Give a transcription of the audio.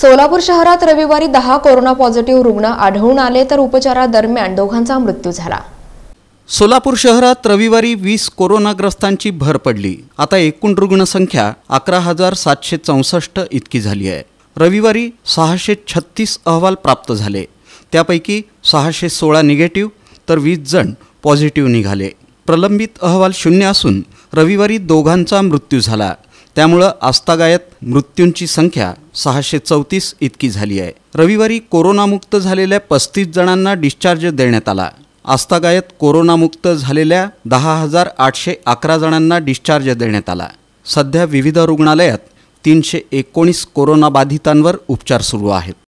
सोलापूर शहरात रविवारी दहा कोरोना पॉझिटिव्ह रुग्ण आढळून आले तर उपचारादरम्यान दोघांचा मृत्यू झाला सोलापूर शहरात रविवारी वीस कोरोनाग्रस्तांची भर पडली आता एकूण रुग्णसंख्या अकरा हजार सातशे चौसष्ट इतकी झाली आहे रविवारी सहाशे छत्तीस अहवाल प्राप्त झाले त्यापैकी सहाशे सोळा निगेटिव्ह तर वीस जण पॉझिटिव्ह निघाले प्रलंबित अहवाल शून्य असून रविवारी दोघांचा मृत्यू झाला त्यामुळं आस्थागायत मृत्यूंची संख्या सहाशे चौतीस इतकी झाली आहे रविवारी कोरोनामुक्त झालेल्या पस्तीस जणांना डिस्चार्ज देण्यात आला आस्थागायत कोरोनामुक्त झालेल्या दहा हजार आठशे अकरा जणांना डिस्चार्ज देण्यात आला सध्या विविध रुग्णालयात तीनशे एकोणीस कोरोनाबाधितांवर उपचार सुरू आहेत